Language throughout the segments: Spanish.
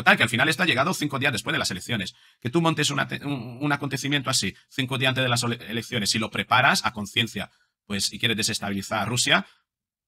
Total, que al final está llegado cinco días después de las elecciones. Que tú montes un, acontecimiento así, cinco días antes de las elecciones, y lo preparas a conciencia, pues y quieres desestabilizar a Rusia,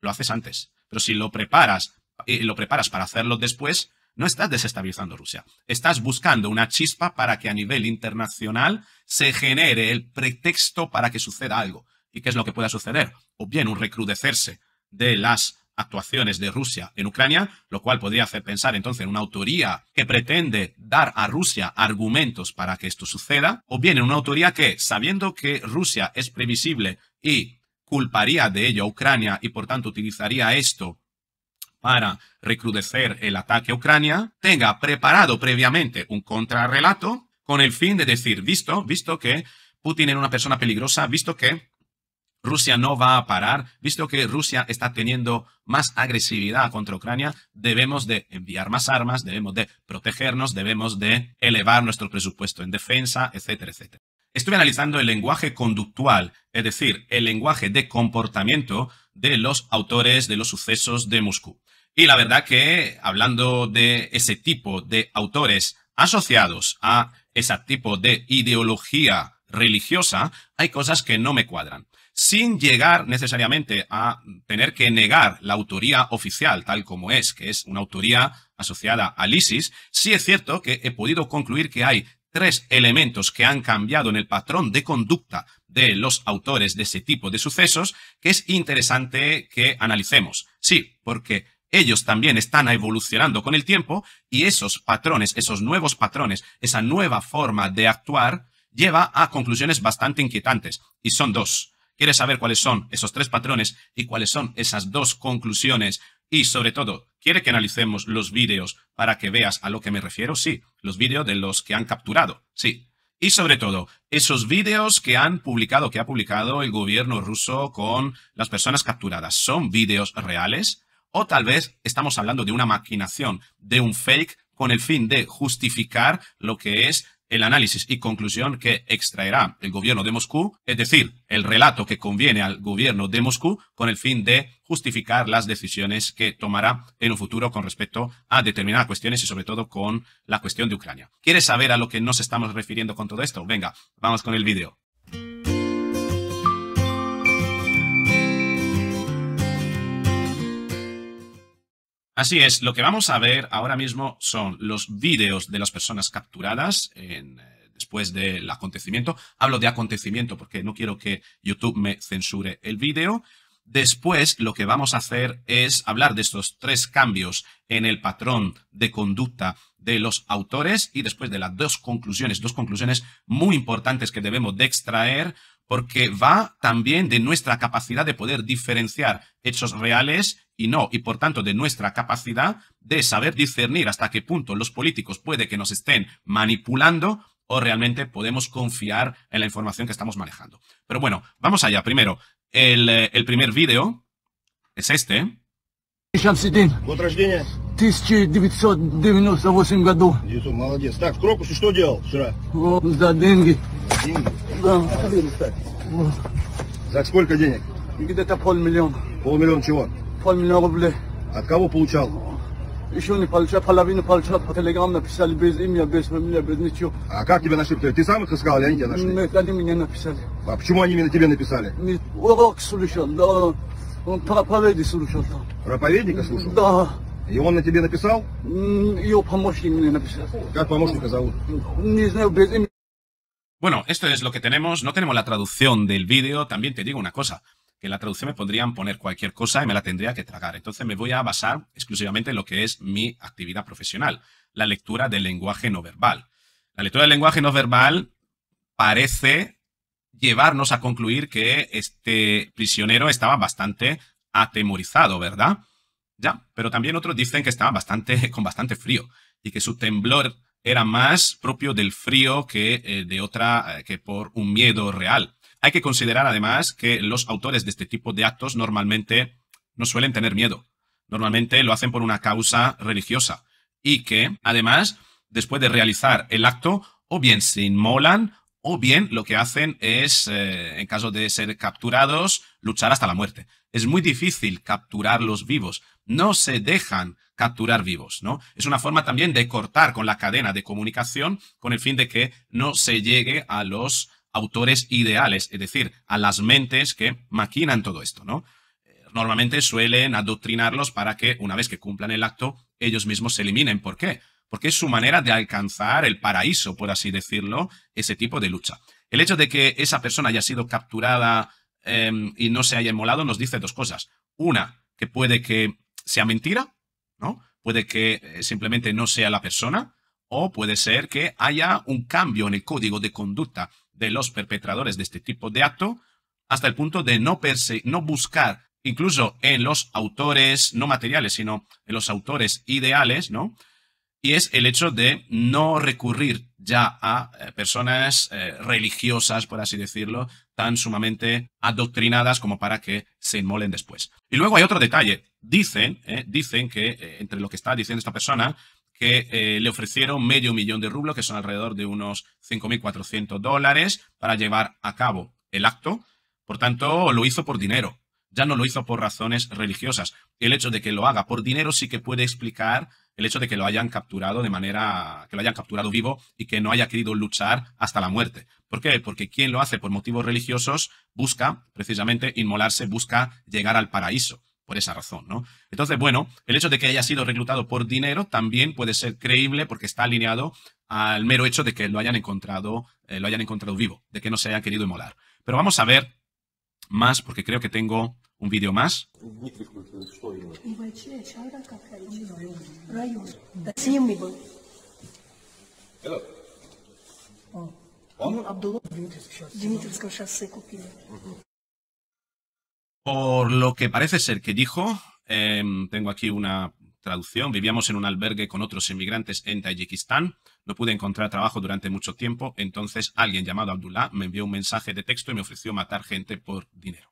lo haces antes. Pero si lo preparas y lo preparas para hacerlo después, no estás desestabilizando Rusia. Estás buscando una chispa para que a nivel internacional se genere el pretexto para que suceda algo. ¿Y qué es lo que pueda suceder? O bien un recrudecerse de las actuaciones de Rusia en Ucrania, lo cual podría hacer pensar entonces en una autoría que pretende dar a Rusia argumentos para que esto suceda, o bien una autoría que, sabiendo que Rusia es previsible y culparía de ello a Ucrania y por tanto utilizaría esto para recrudecer el ataque a Ucrania, tenga preparado previamente un contrarrelato con el fin de decir, visto, visto que Putin era una persona peligrosa, visto que Rusia no va a parar, visto que Rusia está teniendo más agresividad contra Ucrania, debemos de enviar más armas, debemos de protegernos, debemos de elevar nuestro presupuesto en defensa, etcétera, etcétera. Estuve analizando el lenguaje conductual, es decir, el lenguaje de comportamiento de los autores de los sucesos de Moscú. Y la verdad que hablando de ese tipo de autores asociados a ese tipo de ideología religiosa, hay cosas que no me cuadran sin llegar necesariamente a tener que negar la autoría oficial tal como es, que es una autoría asociada al ISIS, sí es cierto que he podido concluir que hay tres elementos que han cambiado en el patrón de conducta de los autores de ese tipo de sucesos que es interesante que analicemos. Sí, porque ellos también están evolucionando con el tiempo y esos patrones, esos nuevos patrones, esa nueva forma de actuar lleva a conclusiones bastante inquietantes. Y son dos. ¿Quieres saber cuáles son esos tres patrones y cuáles son esas dos conclusiones? Y sobre todo, ¿quiere que analicemos los vídeos para que veas a lo que me refiero? Sí, los vídeos de los que han capturado. Sí, y sobre todo, esos vídeos que han publicado, que ha publicado el gobierno ruso con las personas capturadas, ¿son vídeos reales? O tal vez estamos hablando de una maquinación, de un fake, con el fin de justificar lo que es el análisis y conclusión que extraerá el gobierno de Moscú, es decir, el relato que conviene al gobierno de Moscú con el fin de justificar las decisiones que tomará en un futuro con respecto a determinadas cuestiones y sobre todo con la cuestión de Ucrania. ¿Quieres saber a lo que nos estamos refiriendo con todo esto? Venga, vamos con el vídeo. Así es, lo que vamos a ver ahora mismo son los vídeos de las personas capturadas eh, después del acontecimiento. Hablo de acontecimiento porque no quiero que YouTube me censure el vídeo. Después lo que vamos a hacer es hablar de estos tres cambios en el patrón de conducta de los autores y después de las dos conclusiones, dos conclusiones muy importantes que debemos de extraer porque va también de nuestra capacidad de poder diferenciar hechos reales y no, y por tanto de nuestra capacidad de saber discernir hasta qué punto los políticos puede que nos estén manipulando o realmente podemos confiar en la información que estamos manejando. Pero bueno, vamos allá. Primero, el, eh, primer vídeo es este. Да. Вот. За сколько денег? Где-то полмиллиона. Полмиллиона чего? Полмиллиона рублей. От кого получал? Еще не получал, половину получал, по телеграмму написали, без имени, без фамилии, без ничего. А как тебя нашли? Ты сам их искал или они тебя нашли? Нет, они меня написали. А почему они именно тебе написали? Нет, урок слушал, да, он проповеди слушал там. Проповедника слушал? Да. И он на тебе написал? Его помощник мне написал. Как помощника зовут? Не знаю, без имени. Bueno, esto es lo que tenemos. No tenemos la traducción del vídeo. También te digo una cosa, que la traducción me podrían poner cualquier cosa y me la tendría que tragar. Entonces me voy a basar exclusivamente en lo que es mi actividad profesional, la lectura del lenguaje no verbal. La lectura del lenguaje no verbal parece llevarnos a concluir que este prisionero estaba bastante atemorizado, ¿verdad? Ya, pero también otros dicen que estaba bastante, con bastante frío y que su temblor era más propio del frío que eh, de otra, eh, que por un miedo real. Hay que considerar además que los autores de este tipo de actos normalmente no suelen tener miedo. Normalmente lo hacen por una causa religiosa y que además después de realizar el acto o bien se inmolan o bien lo que hacen es, eh, en caso de ser capturados, luchar hasta la muerte. Es muy difícil capturarlos vivos. No se dejan capturar vivos, ¿no? Es una forma también de cortar con la cadena de comunicación con el fin de que no se llegue a los autores ideales, es decir, a las mentes que maquinan todo esto, ¿no? Normalmente suelen adoctrinarlos para que una vez que cumplan el acto, ellos mismos se eliminen. ¿Por qué? Porque es su manera de alcanzar el paraíso, por así decirlo, ese tipo de lucha. El hecho de que esa persona haya sido capturada em, y no se haya inmolado nos dice dos cosas. Una, que puede que sea mentira, Puede que eh, simplemente no sea la persona o puede ser que haya un cambio en el código de conducta de los perpetradores de este tipo de acto hasta el punto de no, no buscar incluso en los autores no materiales, sino en los autores ideales, ¿no? Y es el hecho de no recurrir ya a eh, personas eh, religiosas, por así decirlo, tan sumamente adoctrinadas como para que se inmolen después. Y luego hay otro detalle. Dicen, eh, dicen que eh, entre lo que está diciendo esta persona, que eh, le ofrecieron medio millón de rublos, que son alrededor de unos 5.400 dólares, para llevar a cabo el acto. Por tanto, lo hizo por dinero. Ya no lo hizo por razones religiosas. El hecho de que lo haga por dinero sí que puede explicar el hecho de que lo hayan capturado de manera, que lo hayan capturado vivo y que no haya querido luchar hasta la muerte. ¿Por qué? Porque quien lo hace por motivos religiosos busca precisamente inmolarse, busca llegar al paraíso por esa razón, ¿no? Entonces, bueno, el hecho de que haya sido reclutado por dinero también puede ser creíble porque está alineado al mero hecho de que lo hayan encontrado, lo hayan encontrado vivo, de que no se hayan querido inmolar. Pero vamos a ver más porque creo que tengo un vídeo más. Por lo que parece ser que dijo, em, tengo aquí una traducción, vivíamos en un albergue con otros inmigrantes en Tayikistán, no pude encontrar trabajo durante mucho tiempo, entonces alguien llamado Abdullah me envió un mensaje de texto y me ofreció matar gente por dinero.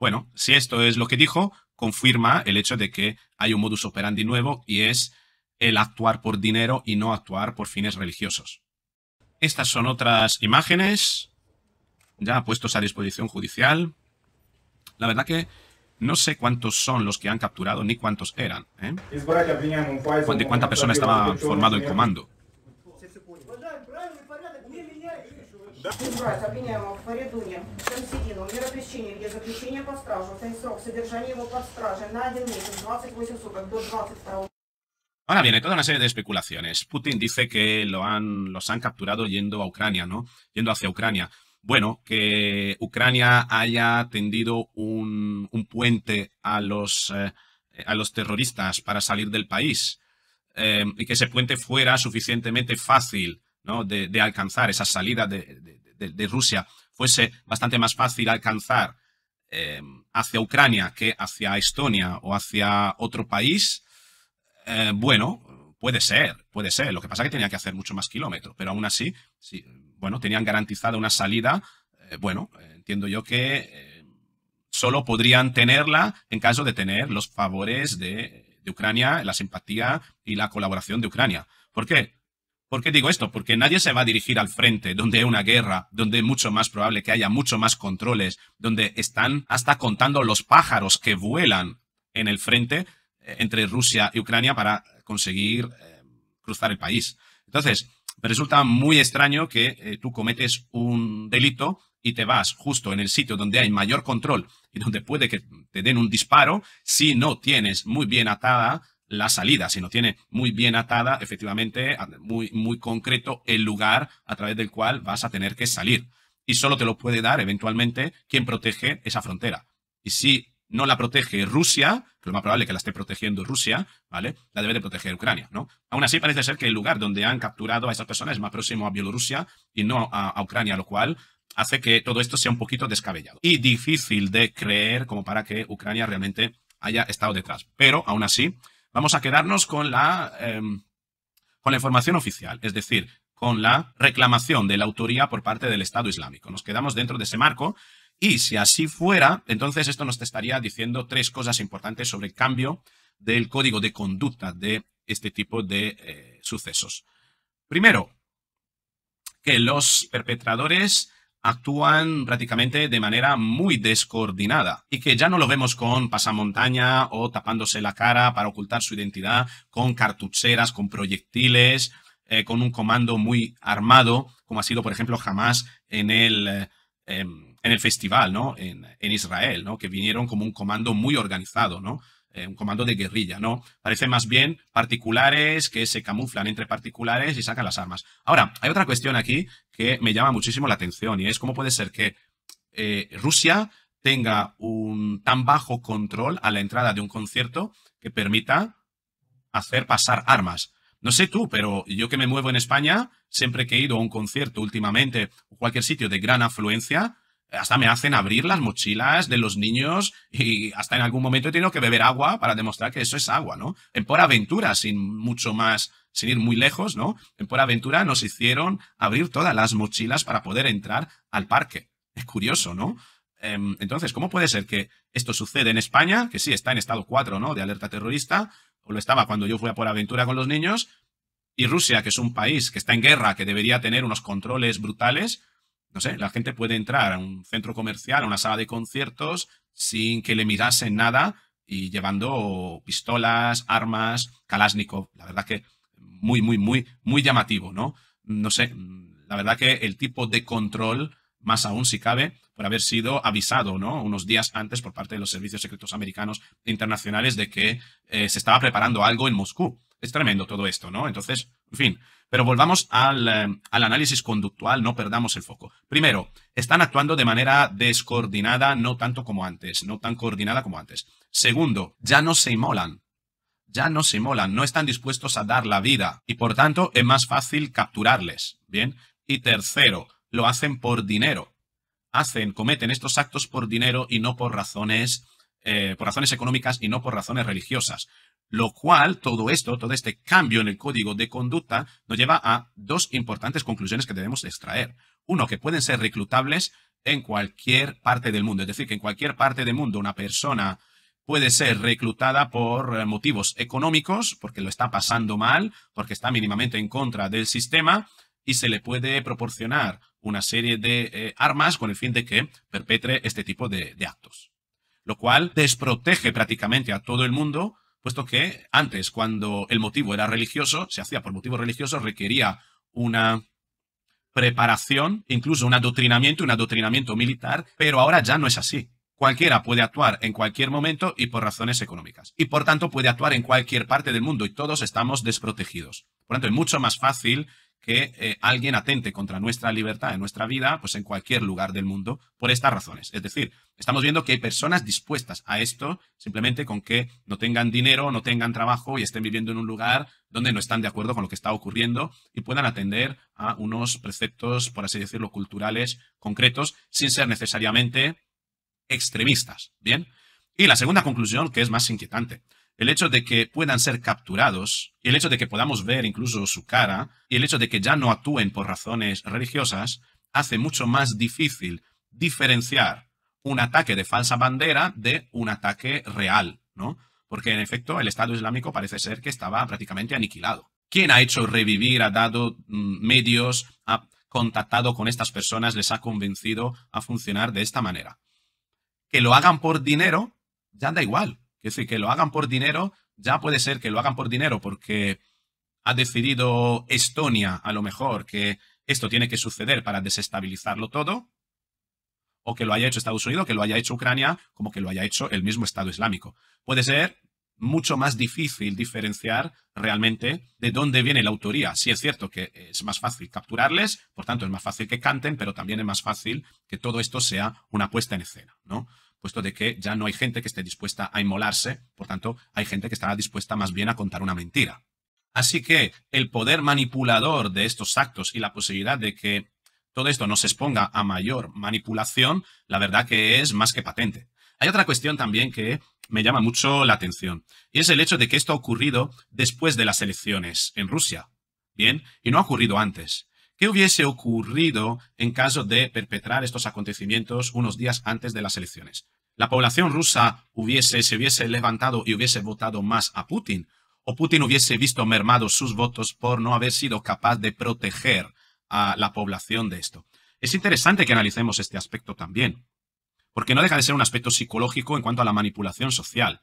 Bueno, si esto es lo que dijo, confirma el hecho de que hay un modus operandi nuevo y es el actuar por dinero y no actuar por fines religiosos. Estas son otras imágenes ya puestos a disposición judicial. La verdad que no sé cuántos son los que han capturado ni cuántos eran. ¿De ¿eh? cuánta persona estaba formado el comando? Ahora viene toda una serie de especulaciones. Putin dice que lo han, los han capturado yendo a Ucrania, ¿no? Yendo hacia Ucrania bueno, que Ucrania haya tendido un, puente a los, eh, a los terroristas para salir del país eh, y que ese puente fuera suficientemente fácil de, alcanzar, esa salida de, Rusia fuese bastante más fácil alcanzar eh, hacia Ucrania que hacia Estonia o hacia otro país, bueno, puede ser, puede ser. Lo que pasa es que tenía que hacer mucho más kilómetros, pero aún así, sí, bueno, tenían garantizada una salida, eh, bueno, entiendo yo que eh, solo podrían tenerla en caso de tener los favores de, Ucrania, la simpatía y la colaboración de Ucrania. ¿Por qué? ¿Por qué digo esto? Porque nadie se va a dirigir al frente donde hay una guerra, donde es mucho más probable que haya mucho más controles, donde están hasta contando los pájaros que vuelan en el frente eh, entre Rusia y Ucrania para conseguir cruzar el país. Entonces, resulta muy extraño que eh, tú cometes un delito y te vas justo en el sitio donde hay mayor control y donde puede que te den un disparo si no tienes muy bien atada la salida, si no tiene muy bien atada, efectivamente, muy, muy concreto el lugar a través del cual vas a tener que salir. Y solo te lo puede dar eventualmente quien protege esa frontera. Y si no la protege Rusia, lo más probable es que la esté protegiendo Rusia, ¿vale? La debe de proteger Ucrania, ¿no? Aún así parece ser que el lugar donde han capturado a esas personas es más próximo a Bielorrusia y no a, Ucrania, lo cual hace que todo esto sea un poquito descabellado y difícil de creer como para que Ucrania realmente haya estado detrás. Pero aún así, vamos a quedarnos con la, em, con la información oficial, es decir, con la reclamación de la autoría por parte del Estado Islámico. Nos quedamos dentro de ese marco y si así fuera, entonces esto nos estaría diciendo tres cosas importantes sobre el cambio del código de conducta de este tipo de eh, sucesos. Primero, que los perpetradores actúan prácticamente de manera muy descoordinada y que ya no lo vemos con pasamontaña o tapándose la cara para ocultar su identidad, con cartucheras, con proyectiles, eh, con un comando muy armado, como ha sido, por ejemplo, jamás en el... Eh, em, en el festival, ¿no? En, Israel, ¿no? Que vinieron como un comando muy organizado, ¿no? Eh, un comando de guerrilla, ¿no? Parece más bien particulares que se camuflan entre particulares y sacan las armas. Ahora, hay otra cuestión aquí que me llama muchísimo la atención y es cómo puede ser que eh, Rusia tenga un tan bajo control a la entrada de un concierto que permita hacer pasar armas. No sé tú, pero yo que me muevo en España, siempre que he ido a un concierto últimamente o cualquier sitio de gran afluencia, hasta me hacen abrir las mochilas de los niños y hasta en algún momento he tenido que beber agua para demostrar que eso es agua, ¿no? En por aventura, sin mucho más, sin ir muy lejos, ¿no? En por aventura nos hicieron abrir todas las mochilas para poder entrar al parque. Es curioso, ¿no? Em, entonces, ¿cómo puede ser que esto sucede en España? Que sí, está en estado 4, ¿no? De alerta terrorista, o lo estaba cuando yo fui a por aventura con los niños, y Rusia, que es un país que está en guerra, que debería tener unos controles brutales, no sé, la gente puede entrar a un centro comercial, a una sala de conciertos, sin que le mirasen nada y llevando pistolas, armas, Kalashnikov. La verdad que muy, muy, muy, muy llamativo, ¿no? No sé, la verdad que el tipo de control, más aún si cabe, por haber sido avisado, ¿no? Unos días antes por parte de los servicios secretos americanos e internacionales de que eh, se estaba preparando algo en Moscú. Es tremendo todo esto, ¿no? Entonces, en fin, pero volvamos eh, al, análisis conductual, no perdamos el foco. Primero, están actuando de manera descoordinada, no tanto como antes, no tan coordinada como antes. Segundo, ya no se inmolan. Ya no se inmolan, no están dispuestos a dar la vida y por tanto es más fácil capturarles. Bien. Y tercero, lo hacen por dinero. Hacen, cometen estos actos por dinero y no por razones eh, por razones económicas y no por razones religiosas. Lo cual, todo esto, todo este cambio en el código de conducta nos lleva a dos importantes conclusiones que debemos extraer. Uno, que pueden ser reclutables en cualquier parte del mundo. Es decir, que en cualquier parte del mundo una persona puede ser reclutada por eh, motivos económicos, porque lo está pasando mal, porque está mínimamente en contra del sistema y se le puede proporcionar una serie de eh, armas con el fin de que perpetre este tipo de actos. Lo cual desprotege prácticamente a todo el mundo puesto que antes, cuando el motivo era religioso, se hacía por motivos religiosos, requería una preparación, incluso un adoctrinamiento, un adoctrinamiento militar, pero ahora ya no es así. Cualquiera puede actuar en cualquier momento y por razones económicas. Y por tanto puede actuar en cualquier parte del mundo y todos estamos desprotegidos. Por tanto, es mucho más fácil que eh, alguien atente contra nuestra libertad en nuestra vida, pues en cualquier lugar del mundo, por estas razones. Es decir, estamos viendo que hay personas dispuestas a esto simplemente con que no tengan dinero, no tengan trabajo y estén viviendo en un lugar donde no están de acuerdo con lo que está ocurriendo y puedan atender a unos preceptos, por así decirlo, culturales concretos, sin ser necesariamente extremistas. Bien. Y la segunda conclusión, que es más inquietante el hecho de que puedan ser capturados, el hecho de que podamos ver incluso su cara, y el hecho de que ya no actúen por razones religiosas, hace mucho más difícil diferenciar un ataque de falsa bandera de un ataque real, ¿no? Porque en efecto el Estado Islámico parece ser que estaba prácticamente aniquilado. ¿Quién ha hecho revivir, ha dado mm, medios, ha contactado con estas personas, les ha convencido a funcionar de esta manera? Que lo hagan por dinero, ya da igual es decir, que lo hagan por dinero, ya puede ser que lo hagan por dinero porque ha decidido Estonia a lo mejor que esto tiene que suceder para desestabilizarlo todo, o que lo haya hecho Estados Unidos, que lo haya hecho Ucrania, como que lo haya hecho el mismo Estado Islámico. Puede ser mucho más difícil diferenciar realmente de dónde viene la autoría. Sí es cierto que es más fácil capturarles, por tanto es más fácil que canten, pero también es más fácil que todo esto sea una puesta en escena, ¿no? puesto de que ya no hay gente que esté dispuesta a inmolarse, por tanto, hay gente que estará dispuesta más bien a contar una mentira. Así que el poder manipulador de estos actos y la posibilidad de que todo esto no se exponga a mayor manipulación, la verdad que es más que patente. Hay otra cuestión también que me llama mucho la atención, y es el hecho de que esto ha ocurrido después de las elecciones en Rusia. Bien, y no ha ocurrido antes. ¿Qué hubiese ocurrido en caso de perpetrar estos acontecimientos unos días antes de las elecciones? la población rusa hubiese, se hubiese levantado y hubiese votado más a Putin, o Putin hubiese visto mermados sus votos por no haber sido capaz de proteger a la población de esto. Es interesante que analicemos este aspecto también, porque no deja de ser un aspecto psicológico en cuanto a la manipulación social.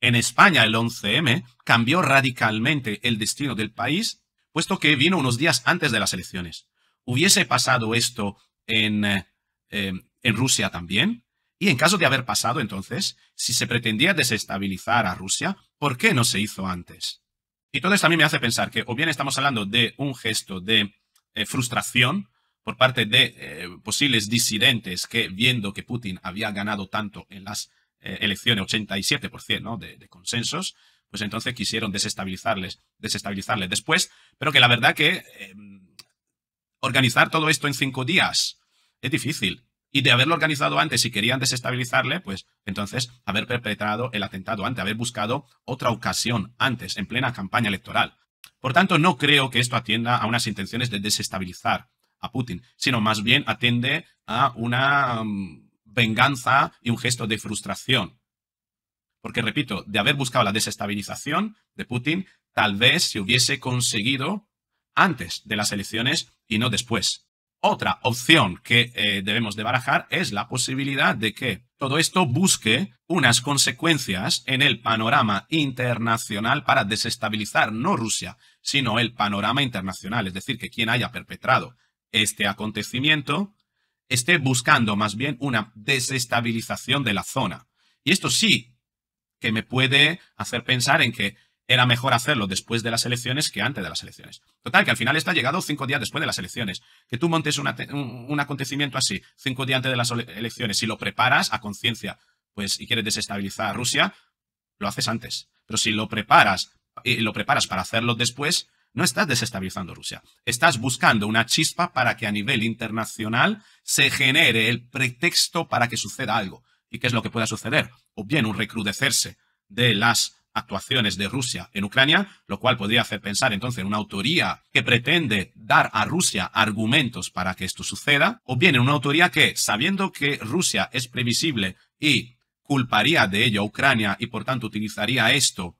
En España el 11M cambió radicalmente el destino del país, puesto que vino unos días antes de las elecciones. ¿Hubiese pasado esto en, eh, en Rusia también? Y en caso de haber pasado entonces, si se pretendía desestabilizar a Rusia, ¿por qué no se hizo antes? Y todo esto a mí me hace pensar que o bien estamos hablando de un gesto de eh, frustración por parte de eh, posibles disidentes que viendo que Putin había ganado tanto en las eh, elecciones, 87% ¿no? de, consensos, pues entonces quisieron desestabilizarles, desestabilizarles después, pero que la verdad que em, organizar todo esto en cinco días es difícil y de haberlo organizado antes y querían desestabilizarle, pues entonces haber perpetrado el atentado antes, haber buscado otra ocasión antes, en plena campaña electoral. Por tanto, no creo que esto atienda a unas intenciones de desestabilizar a Putin, sino más bien atiende a una mm, venganza y un gesto de frustración. Porque, repito, de haber buscado la desestabilización de Putin, tal vez se hubiese conseguido antes de las elecciones y no después. Otra opción que eh, debemos de barajar es la posibilidad de que todo esto busque unas consecuencias en el panorama internacional para desestabilizar no Rusia, sino el panorama internacional, es decir, que quien haya perpetrado este acontecimiento esté buscando más bien una desestabilización de la zona. Y esto sí que me puede hacer pensar en que era mejor hacerlo después de las elecciones que antes de las elecciones. Total, que al final está llegado cinco días después de las elecciones. Que tú montes un, acontecimiento así, cinco días antes de las elecciones, y lo preparas a conciencia, pues, y quieres desestabilizar a Rusia, lo haces antes. Pero si lo preparas, y lo preparas para hacerlo después, no estás desestabilizando Rusia. Estás buscando una chispa para que a nivel internacional se genere el pretexto para que suceda algo. ¿Y qué es lo que pueda suceder? O bien un recrudecerse de las actuaciones de Rusia en Ucrania, lo cual podría hacer pensar entonces en una autoría que pretende dar a Rusia argumentos para que esto suceda, o bien en una autoría que, sabiendo que Rusia es previsible y culparía de ello a Ucrania y por tanto utilizaría esto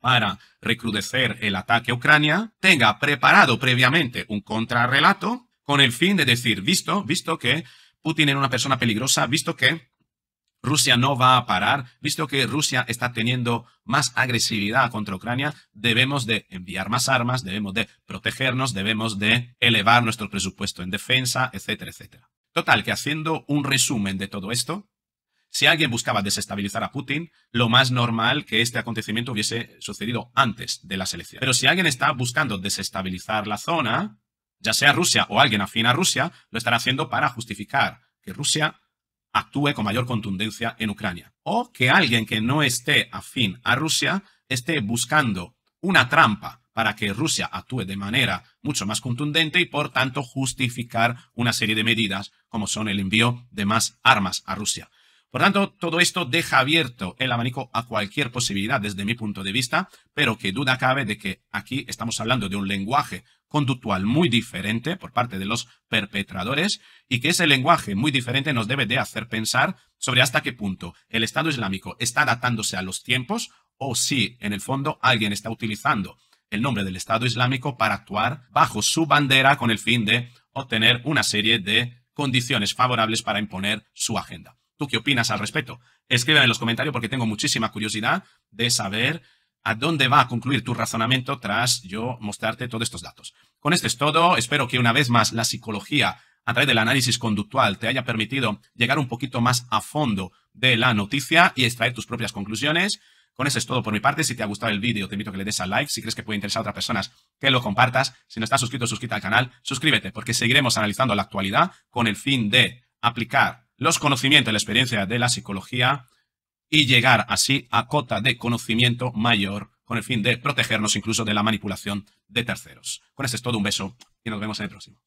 para recrudecer el ataque a Ucrania, tenga preparado previamente un contrarrelato con el fin de decir, visto, visto que Putin era una persona peligrosa, visto que Rusia no va a parar, visto que Rusia está teniendo más agresividad contra Ucrania, debemos de enviar más armas, debemos de protegernos, debemos de elevar nuestro presupuesto en defensa, etcétera, etcétera. Total, que haciendo un resumen de todo esto, si alguien buscaba desestabilizar a Putin, lo más normal que este acontecimiento hubiese sucedido antes de la elecciones. Pero si alguien está buscando desestabilizar la zona, ya sea Rusia o alguien afín a Rusia, lo estará haciendo para justificar que Rusia actúe con mayor contundencia en Ucrania. O que alguien que no esté afín a Rusia esté buscando una trampa para que Rusia actúe de manera mucho más contundente y por tanto justificar una serie de medidas como son el envío de más armas a Rusia. Por tanto, todo esto deja abierto el abanico a cualquier posibilidad desde mi punto de vista, pero que duda cabe de que aquí estamos hablando de un lenguaje conductual muy diferente por parte de los perpetradores y que ese lenguaje muy diferente nos debe de hacer pensar sobre hasta qué punto el Estado Islámico está adaptándose a los tiempos o si en el fondo alguien está utilizando el nombre del Estado Islámico para actuar bajo su bandera con el fin de obtener una serie de condiciones favorables para imponer su agenda. ¿Tú qué opinas al respecto? Escríbeme en los comentarios porque tengo muchísima curiosidad de saber a dónde va a concluir tu razonamiento tras yo mostrarte todos estos datos. Con esto es todo. Espero que una vez más la psicología a través del análisis conductual te haya permitido llegar un poquito más a fondo de la noticia y extraer tus propias conclusiones. Con eso es todo por mi parte. Si te ha gustado el vídeo, te invito a que le des a like. Si crees que puede interesar a otras personas, que lo compartas. Si no estás suscrito, suscríbete al canal. Suscríbete porque seguiremos analizando la actualidad con el fin de aplicar los conocimientos y la experiencia de la psicología y llegar así a cota de conocimiento mayor con el fin de protegernos incluso de la manipulación de terceros. Con esto es todo, un beso y nos vemos en el próximo.